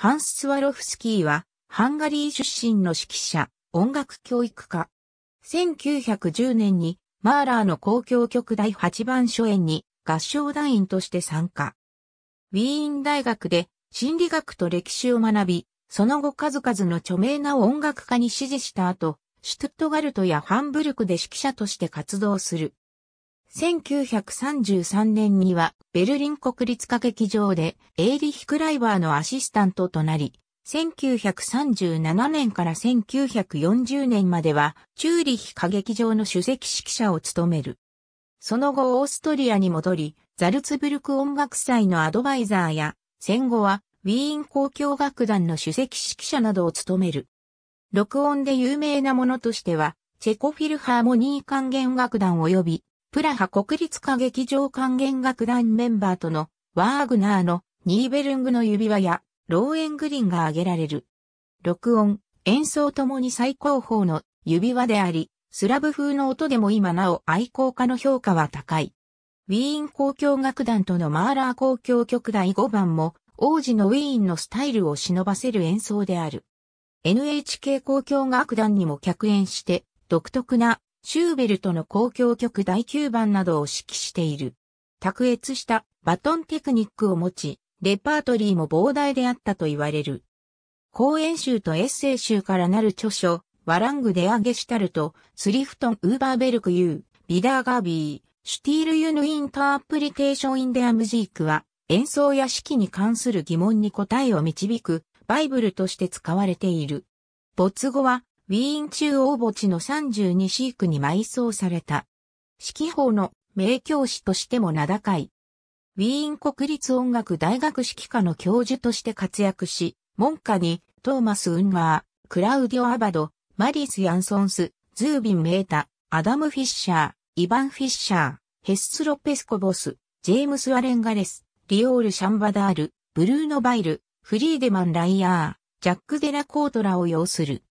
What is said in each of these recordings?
ハンス・スワロフスキーは、ハンガリー出身の指揮者、音楽教育家。1910年に、マーラーの公共曲第8番初演に、合唱団員として参加。ウィーン大学で、心理学と歴史を学び、その後数々の著名な音楽家に支持した後、シュトゥットガルトやハンブルクで指揮者として活動する。1933年にはベルリン国立歌劇場でエーリヒ・クライバーのアシスタントとなり、1937年から1940年まではチューリヒ歌劇場の首席指揮者を務める。その後オーストリアに戻り、ザルツブルク音楽祭のアドバイザーや、戦後はウィーン公共楽団の首席指揮者などを務める。録音で有名なものとしては、チェコフィルハーモニー管弦楽団及びプラハ国立歌劇場管弦楽団メンバーとのワーグナーのニーベルングの指輪やローエングリンが挙げられる。録音、演奏ともに最高峰の指輪であり、スラブ風の音でも今なお愛好家の評価は高い。ウィーン交響楽団とのマーラー交響曲第5番も、王子のウィーンのスタイルを忍ばせる演奏である。NHK 交響楽団にも客演して、独特なシューベルトの交響曲第9番などを指揮している。卓越したバトンテクニックを持ち、レパートリーも膨大であったと言われる。講演集とエッセイ集からなる著書、ワラング・デア・ゲシュタルト、スリフトン・ウーバーベルク・ユー、ビダー・ガービー、シュティール・ユヌ・インタープリテーション・イン・デア・ムジークは、演奏や指揮に関する疑問に答えを導く、バイブルとして使われている。没後は、ウィーン中央墓地の32シークに埋葬された。指揮法の名教師としても名高い。ウィーン国立音楽大学指揮科の教授として活躍し、門下にトーマス・ウンマー、クラウディオ・アバド、マリス・ヤンソンス、ズービン・メータ、アダム・フィッシャー、イヴァン・フィッシャー、ヘッス・ロペスコボス、ジェームス・アレンガレス、リオール・シャンバダール、ブルーノ・バイル、フリーデマン・ライアー、ジャック・デラ・コートラを要する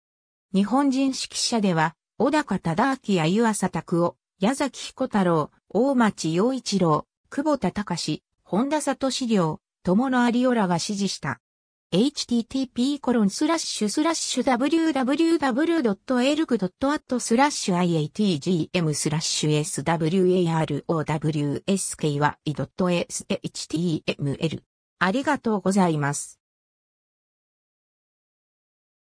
日本人指揮者では、小高忠明や湯浅拓夫、矢崎彦太郎、大町陽一郎、久保田隆、本田里志料、友野有オらが支持した。http コロンスラッシュスラッシュ www.elg.at スラッシュ iatgm スラッシュ s w a r o w s k y は i.stml ありがとうございます。